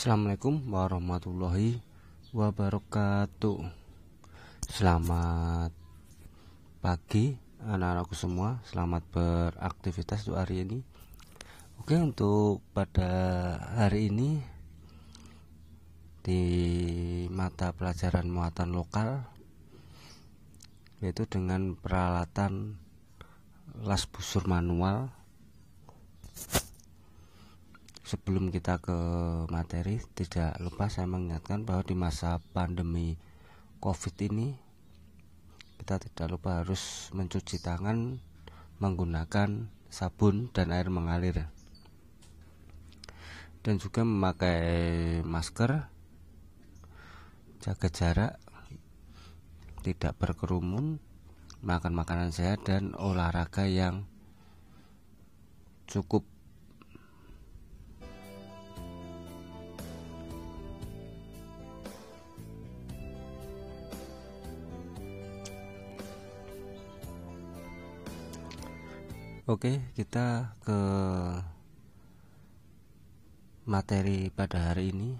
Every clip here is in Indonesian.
Assalamualaikum warahmatullahi wabarakatuh Selamat pagi anak-anakku semua Selamat beraktivitas untuk hari ini Oke untuk pada hari ini Di mata pelajaran muatan lokal Yaitu dengan peralatan las busur manual sebelum kita ke materi tidak lupa saya mengingatkan bahwa di masa pandemi covid ini kita tidak lupa harus mencuci tangan menggunakan sabun dan air mengalir dan juga memakai masker jaga jarak tidak berkerumun makan makanan sehat dan olahraga yang cukup Oke, kita ke materi pada hari ini.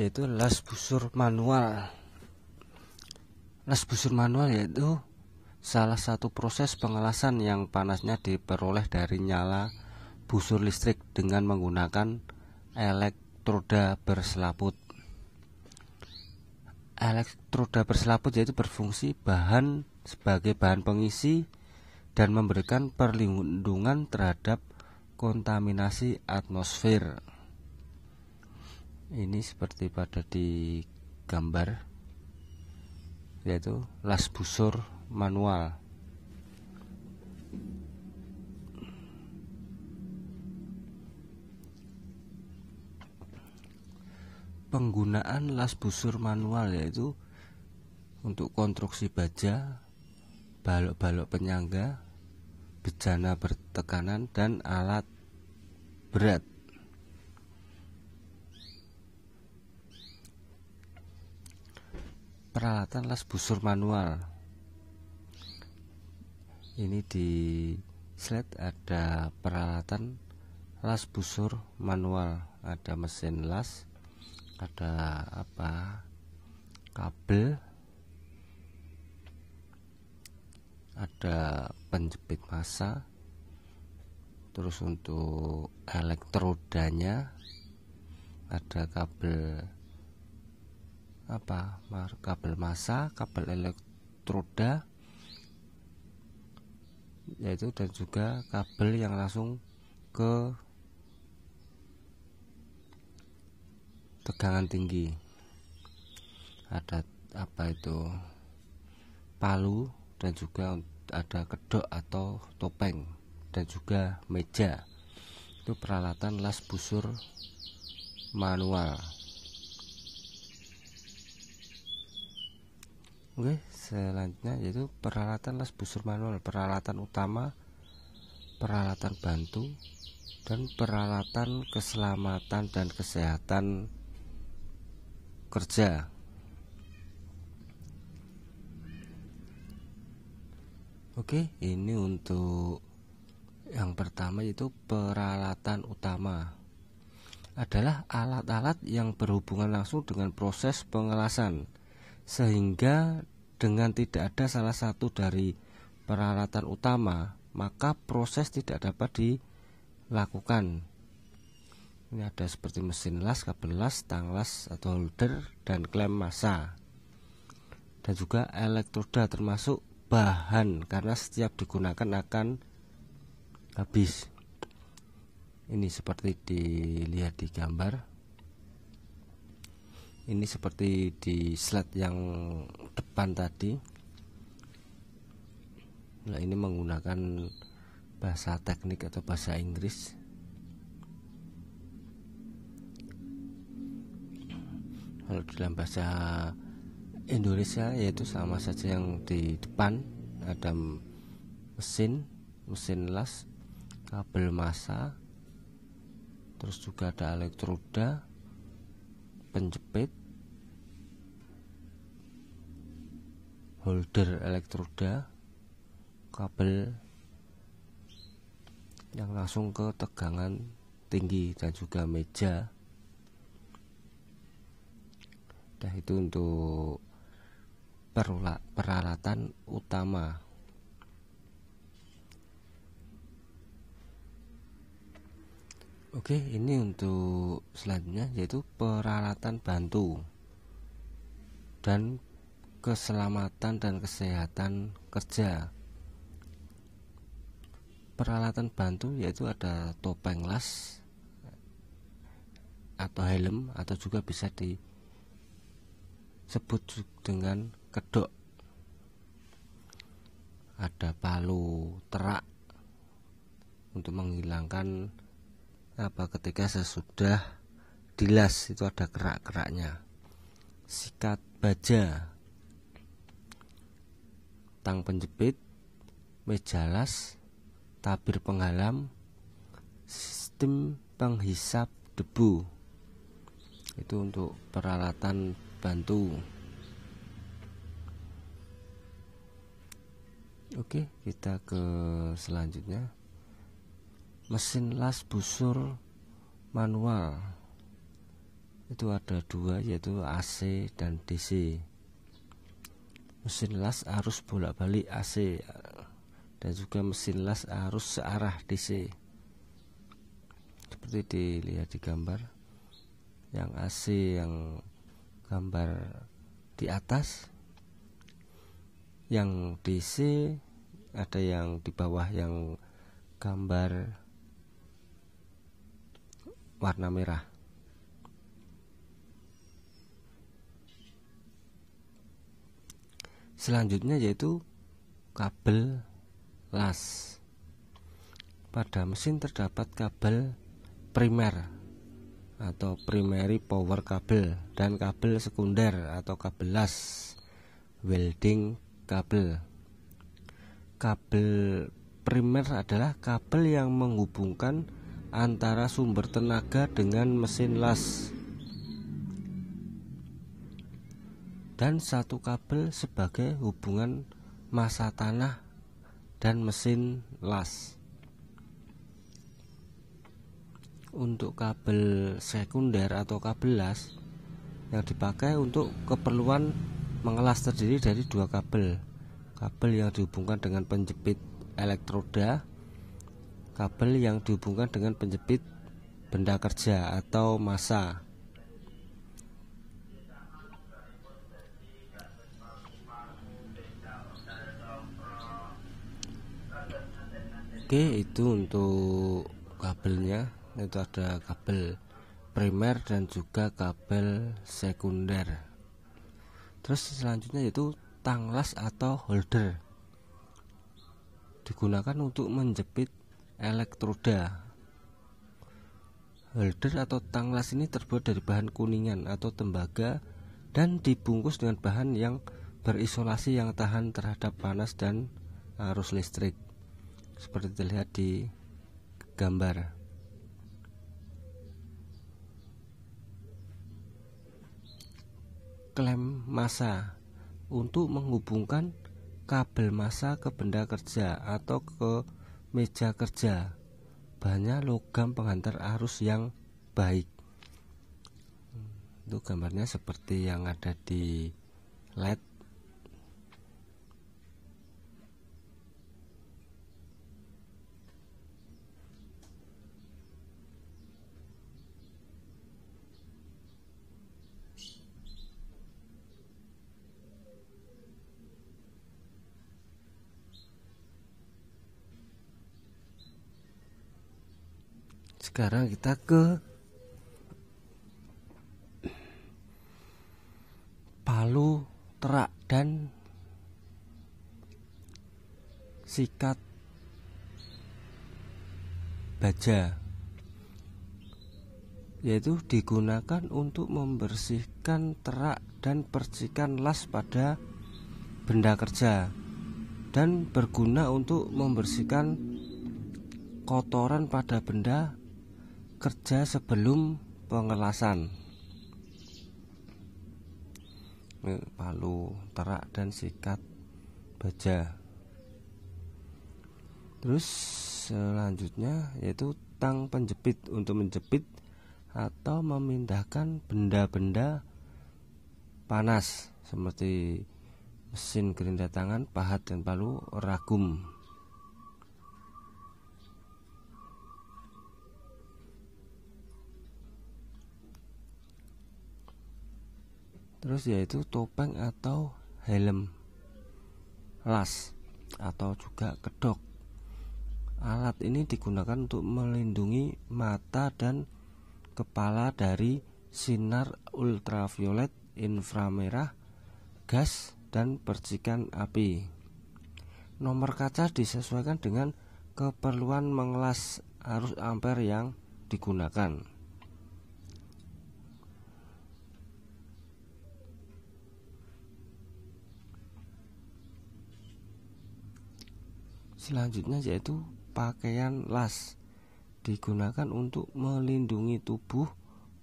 Yaitu las busur manual. Las busur manual yaitu salah satu proses pengelasan yang panasnya diperoleh dari nyala busur listrik dengan menggunakan elektroda berselaput elektroda berselaput yaitu berfungsi bahan sebagai bahan pengisi dan memberikan perlindungan terhadap kontaminasi atmosfer. Ini seperti pada di gambar yaitu las busur manual penggunaan las busur manual yaitu untuk konstruksi baja, balok-balok penyangga, bejana bertekanan dan alat berat. Peralatan las busur manual. Ini di slide ada peralatan las busur manual, ada mesin las, ada apa kabel ada penjepit masa terus untuk elektrodanya ada kabel apa kabel masa kabel elektroda yaitu dan juga kabel yang langsung ke tegangan tinggi ada apa itu palu dan juga ada kedok atau topeng dan juga meja itu peralatan las busur manual oke selanjutnya yaitu peralatan las busur manual peralatan utama peralatan bantu dan peralatan keselamatan dan kesehatan kerja Oke ini untuk yang pertama yaitu peralatan utama adalah alat-alat yang berhubungan langsung dengan proses pengelasan sehingga dengan tidak ada salah satu dari peralatan utama maka proses tidak dapat dilakukan ini ada seperti mesin las, kabel las, tang las atau holder dan klem massa dan juga elektroda termasuk bahan karena setiap digunakan akan habis ini seperti dilihat di gambar ini seperti di slide yang depan tadi nah ini menggunakan bahasa teknik atau bahasa Inggris kalau dalam bahasa Indonesia yaitu sama saja yang di depan ada mesin mesin las kabel masa terus juga ada elektroda penjepit holder elektroda kabel yang langsung ke tegangan tinggi dan juga meja Nah, itu untuk peralatan utama Oke ini untuk selanjutnya yaitu peralatan bantu dan keselamatan dan kesehatan kerja peralatan bantu yaitu ada topeng las atau helm atau juga bisa di sebut dengan kedok ada palu terak untuk menghilangkan apa ketika sesudah dilas itu ada kerak-keraknya sikat baja tang penjepit meja las tabir penghalam sistem penghisap debu itu untuk peralatan bantu oke kita ke selanjutnya mesin las busur manual itu ada dua yaitu AC dan DC mesin las arus bolak-balik AC dan juga mesin las arus searah DC seperti dilihat di gambar yang AC yang gambar di atas yang DC ada yang di bawah yang gambar warna merah selanjutnya yaitu kabel las pada mesin terdapat kabel primer atau primary power kabel dan kabel sekunder atau kabel las welding kabel kabel primer adalah kabel yang menghubungkan antara sumber tenaga dengan mesin las dan satu kabel sebagai hubungan masa tanah dan mesin las. untuk kabel sekunder atau kabel las yang dipakai untuk keperluan mengelas terdiri dari dua kabel kabel yang dihubungkan dengan penjepit elektroda kabel yang dihubungkan dengan penjepit benda kerja atau massa Oke itu untuk kabelnya itu ada kabel primer dan juga kabel sekunder terus selanjutnya yaitu tanglas atau holder digunakan untuk menjepit elektroda holder atau tanglas ini terbuat dari bahan kuningan atau tembaga dan dibungkus dengan bahan yang berisolasi yang tahan terhadap panas dan arus listrik seperti terlihat di gambar klem massa untuk menghubungkan kabel masa ke benda kerja atau ke meja kerja. banyak logam pengantar arus yang baik. Itu gambarnya seperti yang ada di LED Sekarang kita ke Palu, Terak dan Sikat Baja yaitu digunakan untuk membersihkan terak dan percikan las pada benda kerja dan berguna untuk membersihkan kotoran pada benda kerja sebelum pengelasan palu terak dan sikat baja terus selanjutnya yaitu tang penjepit untuk menjepit atau memindahkan benda-benda panas seperti mesin gerinda tangan pahat dan palu ragum terus yaitu topeng atau helm las atau juga kedok alat ini digunakan untuk melindungi mata dan kepala dari sinar ultraviolet inframerah gas dan percikan api nomor kaca disesuaikan dengan keperluan mengelas arus ampere yang digunakan selanjutnya yaitu pakaian las digunakan untuk melindungi tubuh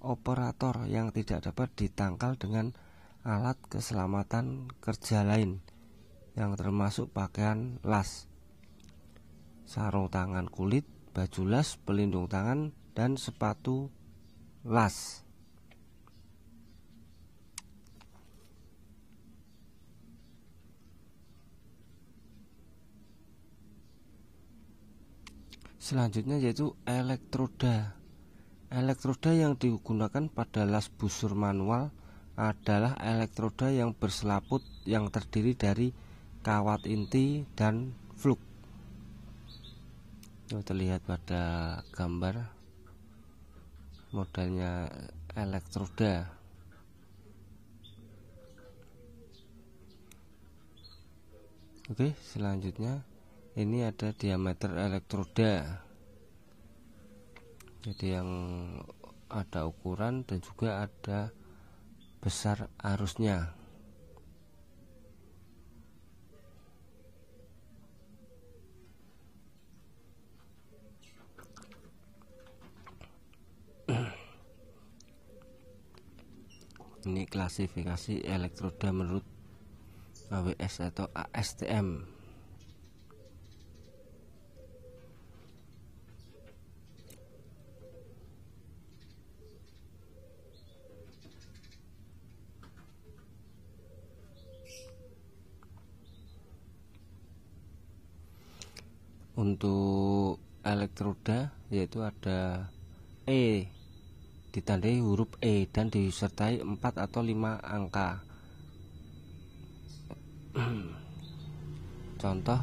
operator yang tidak dapat ditangkal dengan alat keselamatan kerja lain yang termasuk pakaian las sarung tangan kulit baju las pelindung tangan dan sepatu las Selanjutnya yaitu elektroda. Elektroda yang digunakan pada las busur manual adalah elektroda yang berselaput yang terdiri dari kawat inti dan fluk. Ini terlihat pada gambar modelnya elektroda. Oke, selanjutnya ini ada diameter elektroda jadi yang ada ukuran dan juga ada besar arusnya ini klasifikasi elektroda menurut AWS atau ASTM untuk elektroda yaitu ada E ditandai huruf E dan disertai 4 atau 5 angka contoh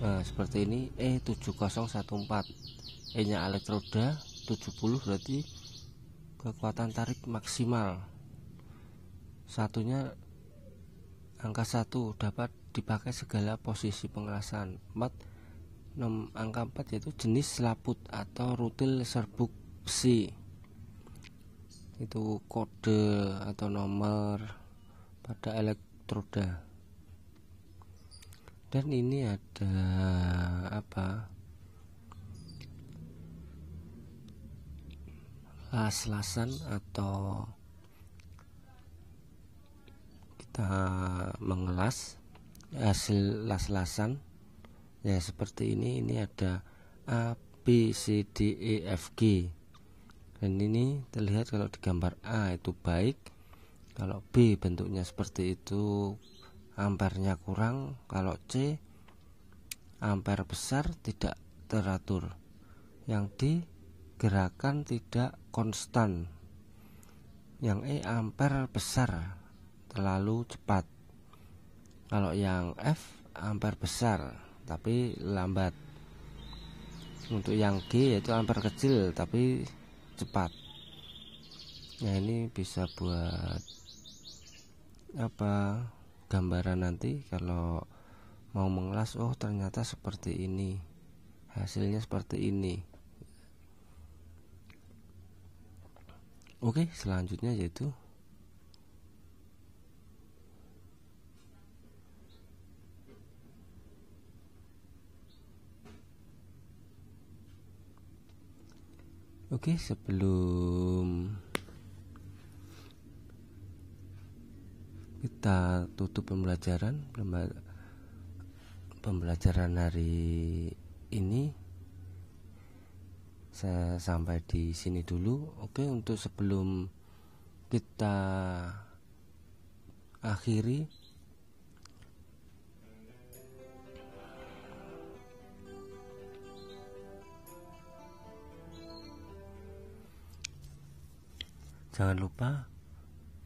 eh, seperti ini E7014 E nya elektroda 70 berarti kekuatan tarik maksimal satunya angka 1 dapat dipakai segala posisi pengelasan 4 nom angka 4 yaitu jenis selaput atau rutil serbuk besi itu kode atau nomor pada elektroda dan ini ada apa las-lasan atau kita mengelas hasil las-lasan ya seperti ini ini ada A B C D E F G dan ini terlihat kalau di gambar A itu baik kalau B bentuknya seperti itu ampernya kurang kalau C amper besar tidak teratur yang D gerakan tidak konstan yang E amper besar terlalu cepat kalau yang F amper besar tapi lambat untuk yang G yaitu amper kecil tapi cepat nah, ini bisa buat apa gambaran nanti kalau mau mengelas oh ternyata seperti ini hasilnya seperti ini oke selanjutnya yaitu Oke, sebelum kita tutup pembelajaran pembelajaran hari ini saya sampai di sini dulu. Oke, untuk sebelum kita akhiri jangan lupa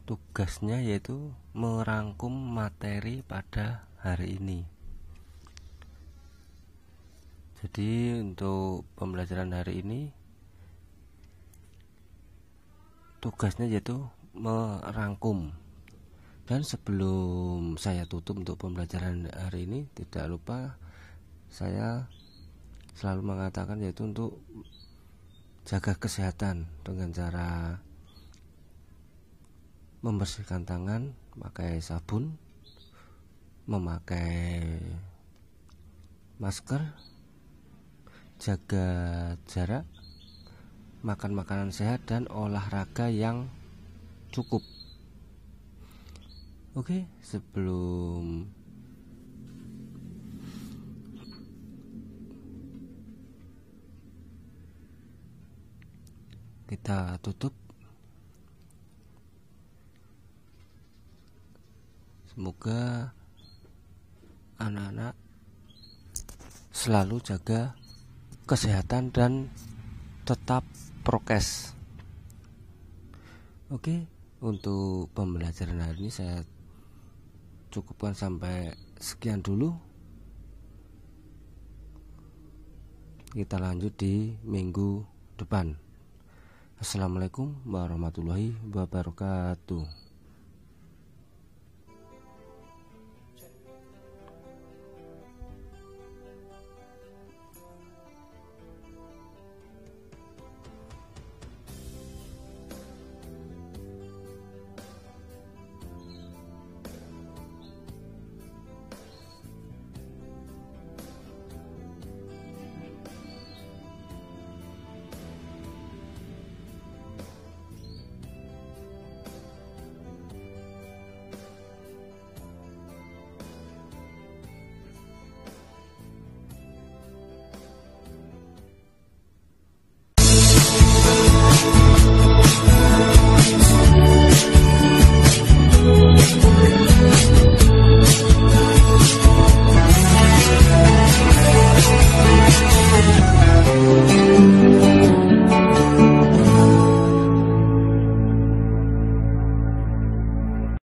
tugasnya yaitu merangkum materi pada hari ini. Jadi untuk pembelajaran hari ini tugasnya yaitu merangkum. Dan sebelum saya tutup untuk pembelajaran hari ini tidak lupa saya selalu mengatakan yaitu untuk jaga kesehatan dengan cara membersihkan tangan pakai sabun, memakai masker, jaga jarak, makan makanan sehat dan olahraga yang cukup. Oke, sebelum kita tutup semoga anak-anak selalu jaga kesehatan dan tetap prokes. Oke, untuk pembelajaran hari ini saya cukupkan sampai sekian dulu. Kita lanjut di minggu depan. Assalamualaikum warahmatullahi wabarakatuh.